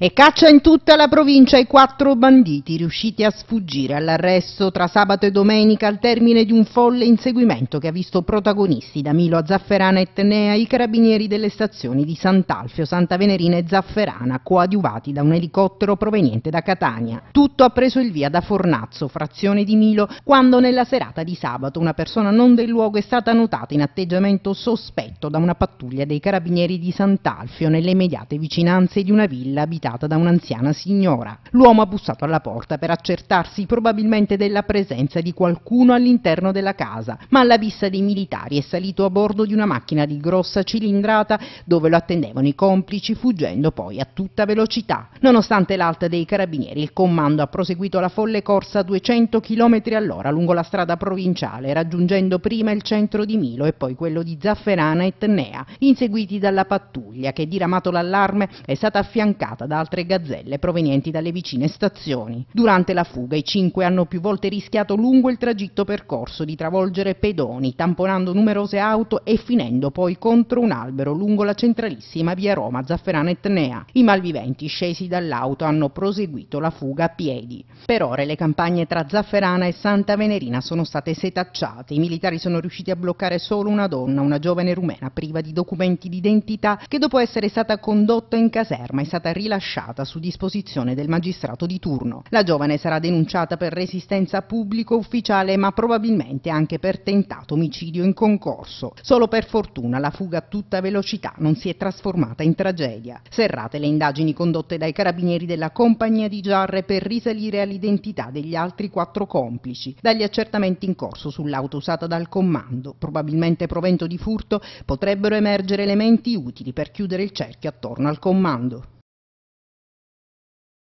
E caccia in tutta la provincia i quattro banditi riusciti a sfuggire all'arresto tra sabato e domenica al termine di un folle inseguimento che ha visto protagonisti da Milo a Zafferana e Tenea i carabinieri delle stazioni di Sant'Alfio, Santa Venerina e Zafferana, coadiuvati da un elicottero proveniente da Catania. Tutto ha preso il via da Fornazzo, frazione di Milo, quando nella serata di sabato una persona non del luogo è stata notata in atteggiamento sospetto da una pattuglia dei carabinieri di Sant'Alfio nelle immediate vicinanze di una villa abitata abitata da un'anziana signora. L'uomo ha bussato alla porta per accertarsi probabilmente della presenza di qualcuno all'interno della casa, ma alla vista dei militari è salito a bordo di una macchina di grossa cilindrata dove lo attendevano i complici, fuggendo poi a tutta velocità. Nonostante l'alta dei carabinieri, il comando ha proseguito la folle corsa a 200 km all'ora lungo la strada provinciale, raggiungendo prima il centro di Milo e poi quello di Zafferana e Tnea, inseguiti dalla pattuglia che, diramato l'allarme, è stata affiancata da altre gazzelle provenienti dalle vicine stazioni. Durante la fuga i cinque hanno più volte rischiato lungo il tragitto percorso di travolgere pedoni, tamponando numerose auto e finendo poi contro un albero lungo la centralissima via Roma Zafferana Etnea. I malviventi scesi dall'auto hanno proseguito la fuga a piedi. Per ore le campagne tra Zafferana e Santa Venerina sono state setacciate. I militari sono riusciti a bloccare solo una donna, una giovane rumena priva di documenti d'identità che dopo essere stata condotta in caserma è stata rilasciata rilasciata su disposizione del magistrato di turno. La giovane sarà denunciata per resistenza pubblico ufficiale ma probabilmente anche per tentato omicidio in concorso. Solo per fortuna la fuga a tutta velocità non si è trasformata in tragedia. Serrate le indagini condotte dai carabinieri della compagnia di Giarre per risalire all'identità degli altri quattro complici. Dagli accertamenti in corso sull'auto usata dal comando, probabilmente provento di furto, potrebbero emergere elementi utili per chiudere il cerchio attorno al comando.